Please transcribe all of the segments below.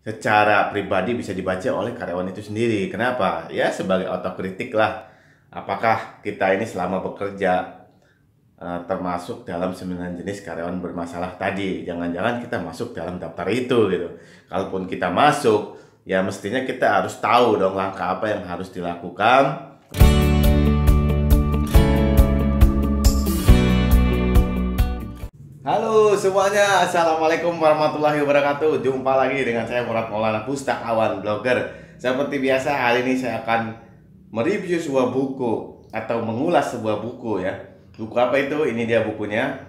secara pribadi bisa dibaca oleh karyawan itu sendiri. Kenapa? Ya sebagai otokritik lah. Apakah kita ini selama bekerja eh, termasuk dalam sembilan jenis karyawan bermasalah tadi? Jangan-jangan kita masuk dalam daftar itu gitu. Kalaupun kita masuk, ya mestinya kita harus tahu dong langkah apa yang harus dilakukan Halo semuanya, Assalamualaikum warahmatullahi wabarakatuh Jumpa lagi dengan saya Murad Maulana Pustakawan Blogger Seperti biasa, hari ini saya akan mereview sebuah buku Atau mengulas sebuah buku ya Buku apa itu? Ini dia bukunya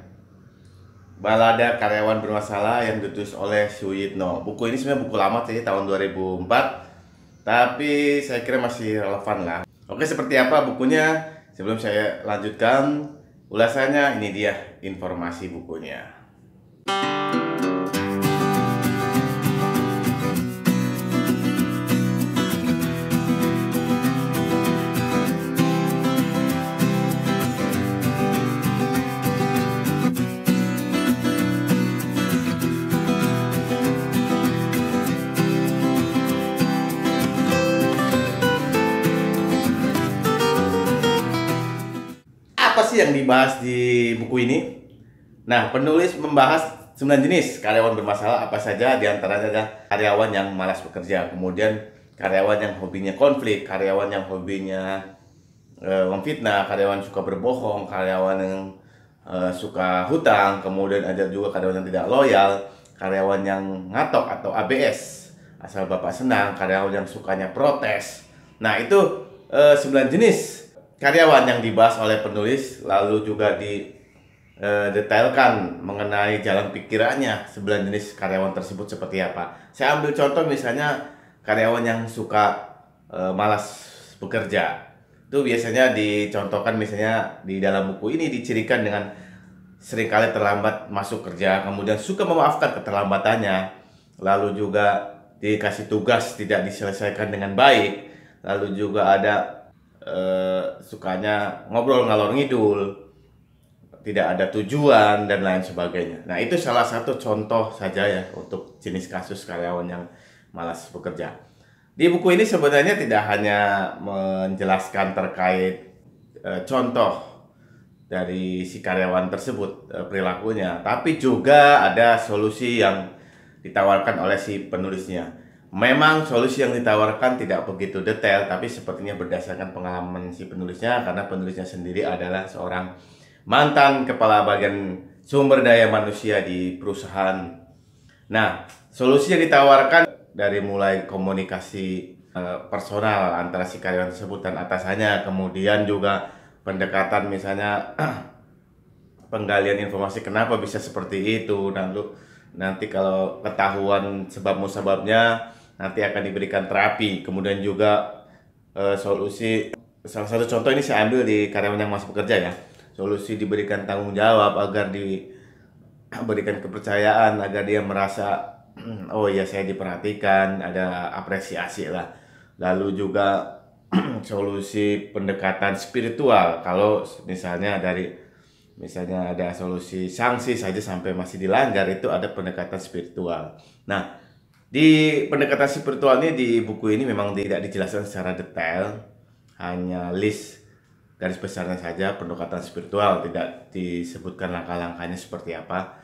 Balada Karyawan Bermasalah yang ditulis oleh Suyitno Buku ini sebenarnya buku lama sih, tahun 2004 Tapi saya kira masih relevan lah Oke, seperti apa bukunya? Sebelum saya lanjutkan, Ulasannya ini dia informasi bukunya. apa sih yang dibahas di buku ini? Nah, penulis membahas 9 jenis karyawan bermasalah apa saja di antaranya adalah karyawan yang malas bekerja, kemudian karyawan yang hobinya konflik, karyawan yang hobinya uh, eh, memfitnah, karyawan suka berbohong, karyawan yang uh, suka hutang, kemudian ada juga karyawan yang tidak loyal, karyawan yang ngatok atau ABS, asal bapak senang, karyawan yang sukanya protes. Nah, itu uh, eh, 9 jenis karyawan yang dibahas oleh penulis lalu juga di e, detailkan mengenai jalan pikirannya sebelah jenis karyawan tersebut seperti apa. Saya ambil contoh misalnya karyawan yang suka e, malas bekerja. Itu biasanya dicontohkan misalnya di dalam buku ini dicirikan dengan seringkali terlambat masuk kerja, kemudian suka memaafkan keterlambatannya, lalu juga dikasih tugas tidak diselesaikan dengan baik, lalu juga ada e, sukanya ngobrol ngalor ngidul tidak ada tujuan dan lain sebagainya. Nah, itu salah satu contoh saja ya untuk jenis kasus karyawan yang malas bekerja. Di buku ini sebenarnya tidak hanya menjelaskan terkait e, contoh dari si karyawan tersebut e, perilakunya, tapi juga ada solusi yang ditawarkan oleh si penulisnya. Memang solusi yang ditawarkan tidak begitu detail, tapi sepertinya berdasarkan pengalaman si penulisnya, karena penulisnya sendiri adalah seorang mantan kepala bagian sumber daya manusia di perusahaan. Nah, solusi yang ditawarkan dari mulai komunikasi eh, personal antara si karyawan tersebut dan atasannya, kemudian juga pendekatan misalnya penggalian informasi kenapa bisa seperti itu, dan nanti kalau ketahuan sebab musababnya nanti akan diberikan terapi. Kemudian juga e, solusi salah satu contoh ini saya ambil di karyawan yang masih bekerja ya. Solusi diberikan tanggung jawab agar diberikan kepercayaan agar dia merasa oh ya saya diperhatikan, ada apresiasi lah. Lalu juga solusi pendekatan spiritual kalau misalnya dari misalnya ada solusi sanksi saja sampai masih dilanggar itu ada pendekatan spiritual. Nah, di pendekatan spiritual ini di buku ini memang tidak dijelaskan secara detail, hanya list garis besarnya saja pendekatan spiritual, tidak disebutkan langkah-langkahnya seperti apa.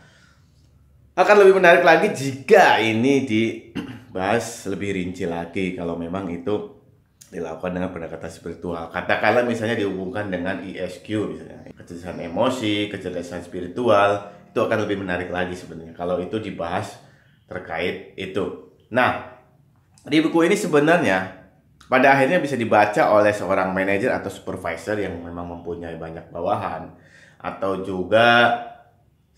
Akan lebih menarik lagi jika ini dibahas lebih rinci lagi kalau memang itu dilakukan dengan pendekatan spiritual. Katakanlah misalnya dihubungkan dengan ISQ e misalnya, kecerdasan emosi, kecerdasan spiritual, itu akan lebih menarik lagi sebenarnya kalau itu dibahas terkait itu. Nah, di buku ini sebenarnya pada akhirnya bisa dibaca oleh seorang manajer atau supervisor yang memang mempunyai banyak bawahan atau juga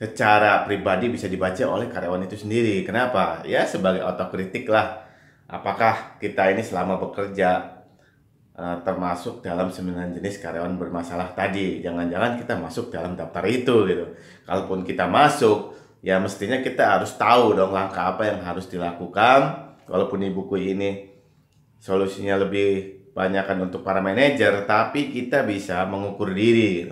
secara pribadi bisa dibaca oleh karyawan itu sendiri. Kenapa? Ya sebagai otokritik lah. Apakah kita ini selama bekerja eh, termasuk dalam sembilan jenis karyawan bermasalah tadi? Jangan-jangan kita masuk dalam daftar itu gitu. Kalaupun kita masuk, ya mestinya kita harus tahu dong langkah apa yang harus dilakukan walaupun di buku ini solusinya lebih banyakkan untuk para manajer tapi kita bisa mengukur diri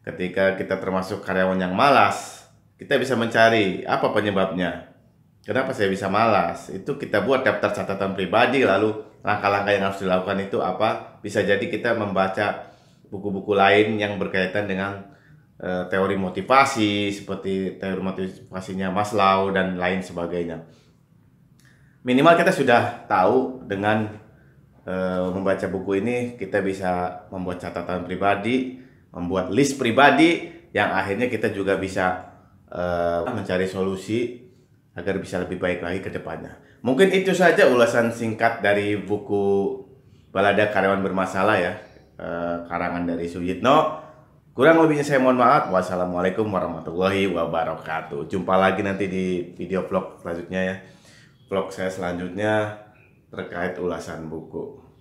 ketika kita termasuk karyawan yang malas kita bisa mencari apa penyebabnya kenapa saya bisa malas itu kita buat daftar catatan pribadi lalu langkah-langkah yang harus dilakukan itu apa bisa jadi kita membaca buku-buku lain yang berkaitan dengan Eh, teori motivasi seperti teori motivasinya Maslow dan lain sebagainya. Minimal kita sudah tahu dengan e, membaca buku ini kita bisa membuat catatan pribadi, membuat list pribadi yang akhirnya kita juga bisa e, mencari solusi agar bisa lebih baik lagi ke depannya. Mungkin itu saja ulasan singkat dari buku Balada Karyawan Bermasalah ya, e, karangan dari Suyitno. Kurang lebihnya saya mohon maaf. Wassalamualaikum warahmatullahi wabarakatuh. Jumpa lagi nanti di video vlog selanjutnya ya. Vlog saya selanjutnya terkait ulasan buku.